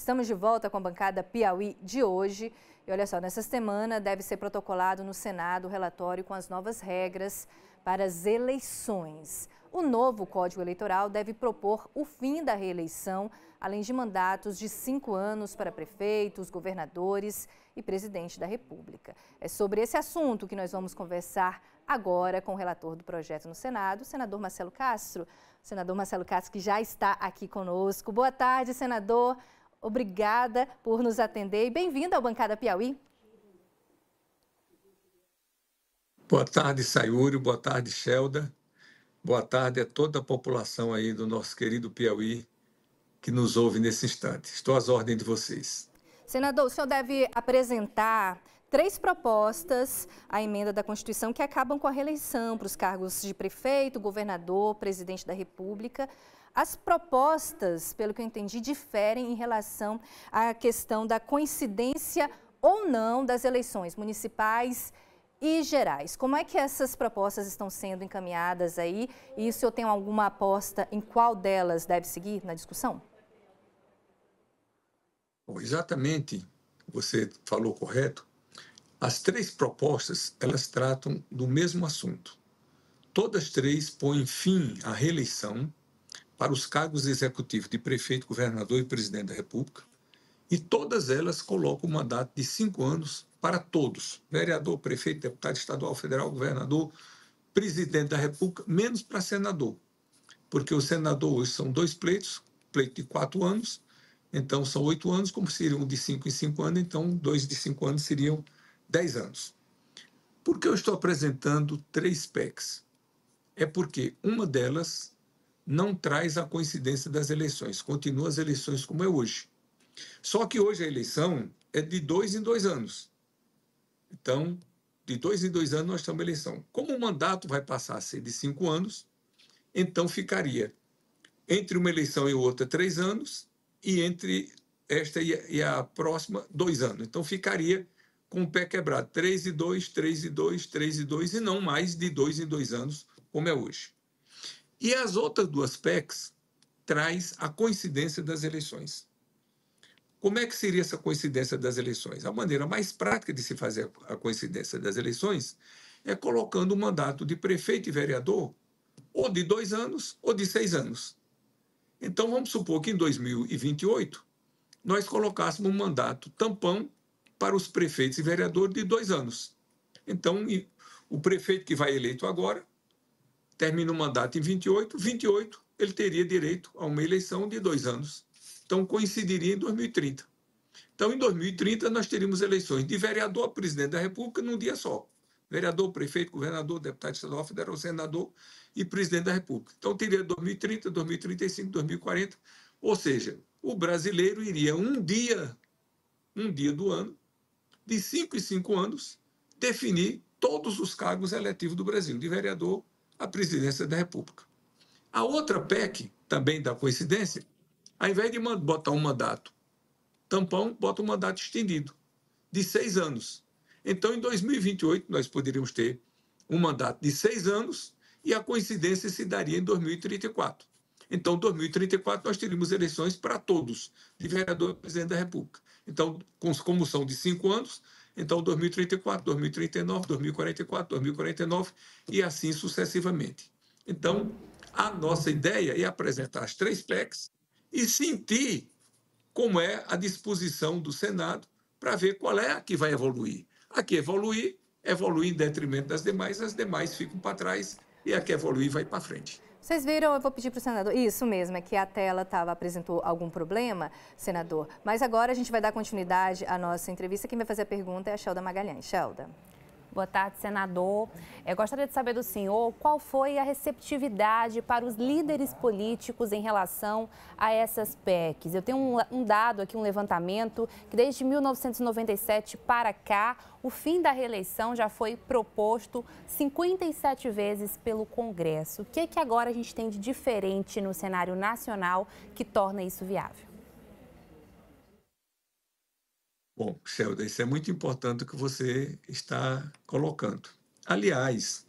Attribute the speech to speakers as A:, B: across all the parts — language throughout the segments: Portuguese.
A: Estamos de volta com a bancada Piauí de hoje. E olha só, nessa semana deve ser protocolado no Senado o relatório com as novas regras para as eleições. O novo Código Eleitoral deve propor o fim da reeleição, além de mandatos de cinco anos para prefeitos, governadores e presidente da República. É sobre esse assunto que nós vamos conversar agora com o relator do projeto no Senado, o senador Marcelo Castro. O senador Marcelo Castro, que já está aqui conosco. Boa tarde, senador. Obrigada por nos atender e bem-vindo ao Bancada Piauí.
B: Boa tarde, Sayuri. Boa tarde, Shelda. Boa tarde a toda a população aí do nosso querido Piauí que nos ouve nesse instante. Estou às ordens de vocês.
A: Senador, o senhor deve apresentar três propostas à emenda da Constituição que acabam com a reeleição para os cargos de prefeito, governador, presidente da República. As propostas, pelo que eu entendi, diferem em relação à questão da coincidência ou não das eleições municipais e gerais. Como é que essas propostas estão sendo encaminhadas aí? E se eu tenho alguma aposta em qual delas deve seguir na discussão?
B: Bom, exatamente, você falou correto. As três propostas, elas tratam do mesmo assunto. Todas três põem fim à reeleição para os cargos executivos de prefeito, governador e presidente da República, e todas elas colocam o mandato de cinco anos para todos: vereador, prefeito, deputado estadual, federal, governador, presidente da República, menos para senador, porque o senador hoje são dois pleitos, pleito de quatro anos, então são oito anos, como seriam um de cinco em cinco anos, então dois de cinco anos seriam dez anos. Por que eu estou apresentando três PECs? É porque uma delas não traz a coincidência das eleições, continua as eleições como é hoje. Só que hoje a eleição é de dois em dois anos. Então, de dois em dois anos nós temos eleição. Como o mandato vai passar a ser de cinco anos, então ficaria entre uma eleição e outra três anos e entre esta e a próxima dois anos. Então ficaria com o pé quebrado, três e dois, três e dois, três e dois e não mais de dois em dois anos, como é hoje. E as outras duas PECs traz a coincidência das eleições. Como é que seria essa coincidência das eleições? A maneira mais prática de se fazer a coincidência das eleições é colocando o um mandato de prefeito e vereador ou de dois anos ou de seis anos. Então, vamos supor que em 2028 nós colocássemos um mandato tampão para os prefeitos e vereadores de dois anos. Então, o prefeito que vai eleito agora termina o mandato em 28, 28 ele teria direito a uma eleição de dois anos. Então, coincidiria em 2030. Então, em 2030, nós teríamos eleições de vereador a presidente da República num dia só. Vereador, prefeito, governador, deputado estadual, federal, senador e presidente da República. Então, teria 2030, 2035, 2040. Ou seja, o brasileiro iria um dia, um dia do ano, de cinco em cinco anos, definir todos os cargos eletivos do Brasil, de vereador, a presidência da República. A outra PEC, também da coincidência, ao invés de botar um mandato tampão, bota um mandato estendido, de seis anos. Então, em 2028, nós poderíamos ter um mandato de seis anos e a coincidência se daria em 2034. Então, em 2034, nós teríamos eleições para todos, de vereador e presidente da República. Então, como são de cinco anos, então 2034, 2039, 2044, 2049 e assim sucessivamente. Então, a nossa ideia é apresentar as três PECs e sentir como é a disposição do Senado para ver qual é a que vai evoluir. A que evoluir, evolui em detrimento das demais, as demais ficam para trás e a que evoluir vai para frente.
A: Vocês viram, eu vou pedir para o senador. Isso mesmo, é que a tela tava, apresentou algum problema, senador. Mas agora a gente vai dar continuidade à nossa entrevista. Quem vai fazer a pergunta é a Shelda Magalhães. Shelda. Boa tarde, senador. Eu é, gostaria de saber do senhor qual foi a receptividade para os líderes políticos em relação a essas PECs. Eu tenho um, um dado aqui, um levantamento, que desde 1997 para cá, o fim da reeleição já foi proposto 57 vezes pelo Congresso. O que, é que agora a gente tem de diferente no cenário nacional que torna isso viável?
B: Bom, Shelda, isso é muito importante o que você está colocando. Aliás,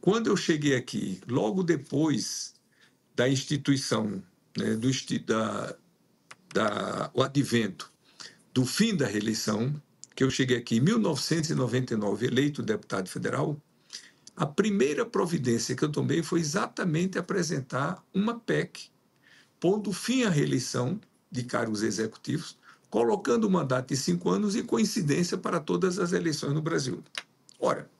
B: quando eu cheguei aqui, logo depois da instituição, né, do, da, da, o advento do fim da reeleição, que eu cheguei aqui em 1999, eleito deputado federal, a primeira providência que eu tomei foi exatamente apresentar uma PEC, pondo fim à reeleição de cargos executivos, colocando o mandato de cinco anos e coincidência para todas as eleições no Brasil. Ora,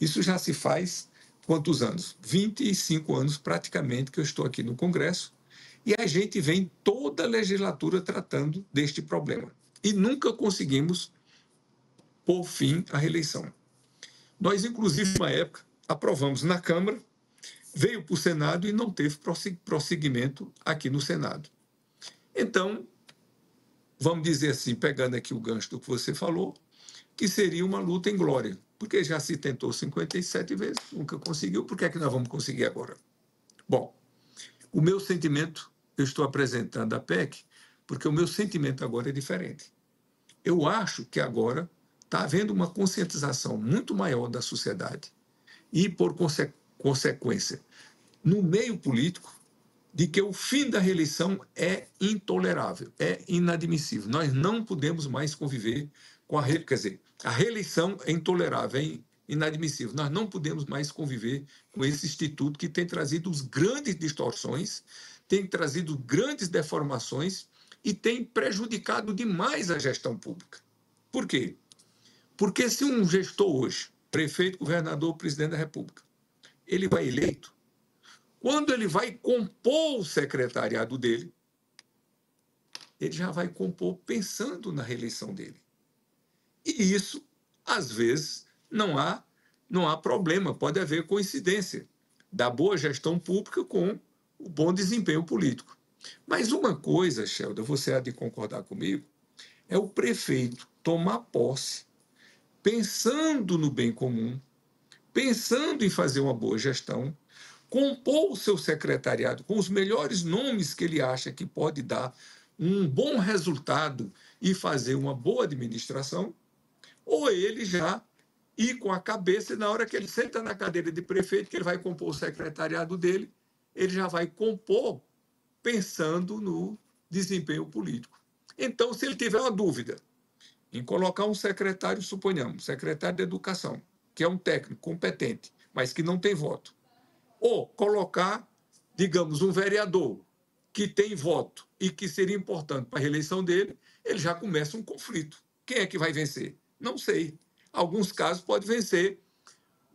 B: isso já se faz quantos anos? 25 anos praticamente que eu estou aqui no Congresso e a gente vem toda a legislatura tratando deste problema. E nunca conseguimos por fim a reeleição. Nós, inclusive, uma época, aprovamos na Câmara, veio para o Senado e não teve prosseguimento aqui no Senado. Então, vamos dizer assim, pegando aqui o gancho do que você falou, que seria uma luta em glória, porque já se tentou 57 vezes, nunca conseguiu, por que é que nós vamos conseguir agora? Bom, o meu sentimento, eu estou apresentando a PEC, porque o meu sentimento agora é diferente. Eu acho que agora está havendo uma conscientização muito maior da sociedade e, por conse consequência, no meio político, de que o fim da reeleição é intolerável, é inadmissível. Nós não podemos mais conviver com a reeleição. Quer dizer, a reeleição é intolerável, é inadmissível. Nós não podemos mais conviver com esse instituto que tem trazido grandes distorções, tem trazido grandes deformações e tem prejudicado demais a gestão pública. Por quê? Porque se um gestor hoje, prefeito, governador, presidente da República, ele vai eleito, quando ele vai compor o secretariado dele, ele já vai compor pensando na reeleição dele. E isso, às vezes, não há, não há problema, pode haver coincidência da boa gestão pública com o bom desempenho político. Mas uma coisa, Sheldon, você há de concordar comigo, é o prefeito tomar posse pensando no bem comum, pensando em fazer uma boa gestão, compor o seu secretariado com os melhores nomes que ele acha que pode dar um bom resultado e fazer uma boa administração, ou ele já ir com a cabeça, e na hora que ele senta na cadeira de prefeito, que ele vai compor o secretariado dele, ele já vai compor pensando no desempenho político. Então, se ele tiver uma dúvida em colocar um secretário, suponhamos, secretário de educação, que é um técnico competente, mas que não tem voto, ou colocar, digamos, um vereador que tem voto e que seria importante para a reeleição dele, ele já começa um conflito. Quem é que vai vencer? Não sei. Alguns casos pode vencer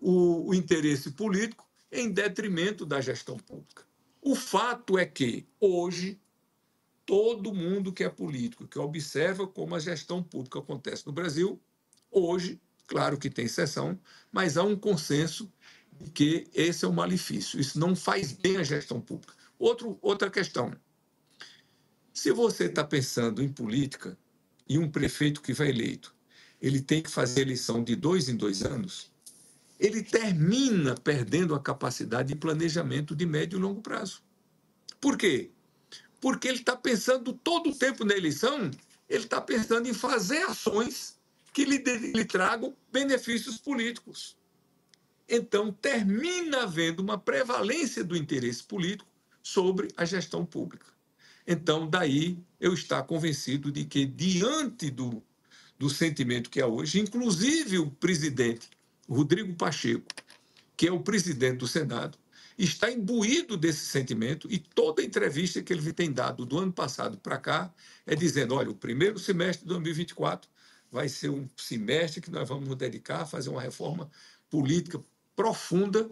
B: o, o interesse político em detrimento da gestão pública. O fato é que, hoje, todo mundo que é político, que observa como a gestão pública acontece no Brasil, hoje, claro que tem exceção, mas há um consenso e que esse é um malefício. Isso não faz bem à gestão pública. Outro, outra questão. Se você está pensando em política e um prefeito que vai eleito, ele tem que fazer eleição de dois em dois anos, ele termina perdendo a capacidade de planejamento de médio e longo prazo. Por quê? Porque ele está pensando todo o tempo na eleição, ele está pensando em fazer ações que lhe, lhe tragam benefícios políticos então termina havendo uma prevalência do interesse político sobre a gestão pública. Então, daí eu estar convencido de que, diante do, do sentimento que é hoje, inclusive o presidente Rodrigo Pacheco, que é o presidente do Senado, está imbuído desse sentimento e toda entrevista que ele tem dado do ano passado para cá é dizendo: olha, o primeiro semestre de 2024 vai ser um semestre que nós vamos nos dedicar a fazer uma reforma política profunda,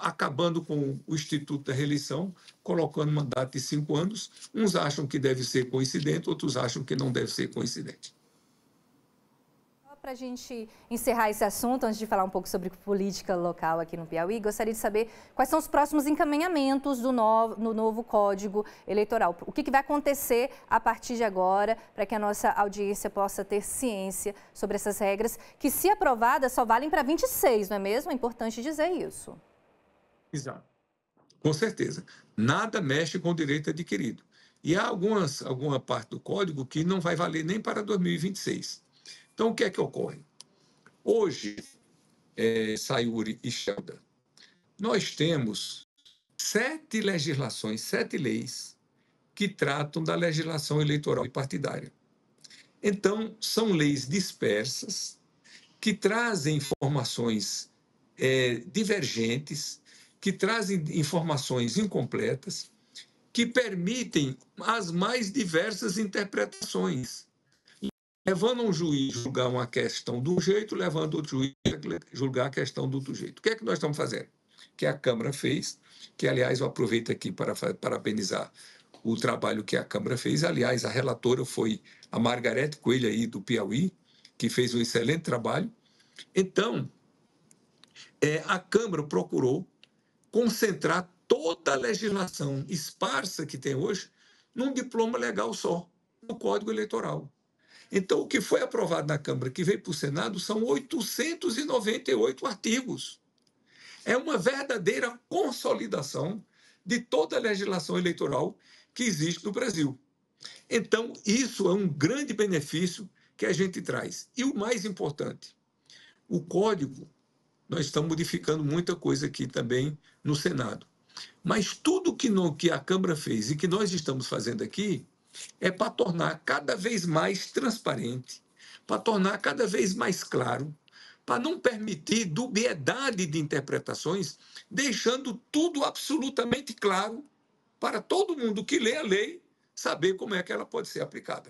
B: acabando com o Instituto da Reeleição, colocando mandato de cinco anos. Uns acham que deve ser coincidente, outros acham que não deve ser coincidente para a
A: gente encerrar esse assunto, antes de falar um pouco sobre política local aqui no Piauí, gostaria de saber quais são os próximos encaminhamentos do novo, no novo Código Eleitoral. O que, que vai acontecer a partir de agora para que a nossa audiência possa ter ciência sobre essas regras, que, se aprovadas, só valem para 26, não é mesmo? É importante dizer isso.
B: Exato. Com certeza. Nada mexe com o direito adquirido. E há algumas, alguma parte do código que não vai valer nem para 2026. Então, o que é que ocorre? Hoje, é, Sayuri e Sheldon, nós temos sete legislações, sete leis que tratam da legislação eleitoral e partidária. Então, são leis dispersas que trazem informações é, divergentes, que trazem informações incompletas, que permitem as mais diversas interpretações levando um juiz julgar uma questão de um jeito, levando outro juiz julgar a questão do outro jeito. O que é que nós estamos fazendo? Que a Câmara fez, que aliás eu aproveito aqui para parabenizar o trabalho que a Câmara fez. Aliás, a relatora foi a Margarete Coelho aí do Piauí, que fez um excelente trabalho. Então, é, a Câmara procurou concentrar toda a legislação esparsa que tem hoje num diploma legal só, no Código Eleitoral. Então, o que foi aprovado na Câmara, que veio para o Senado, são 898 artigos. É uma verdadeira consolidação de toda a legislação eleitoral que existe no Brasil. Então, isso é um grande benefício que a gente traz. E o mais importante, o código, nós estamos modificando muita coisa aqui também no Senado. Mas tudo que, no, que a Câmara fez e que nós estamos fazendo aqui é para tornar cada vez mais transparente, para tornar cada vez mais claro, para não permitir dubiedade de interpretações, deixando tudo absolutamente claro para todo mundo que lê a lei saber como é que ela pode ser aplicada.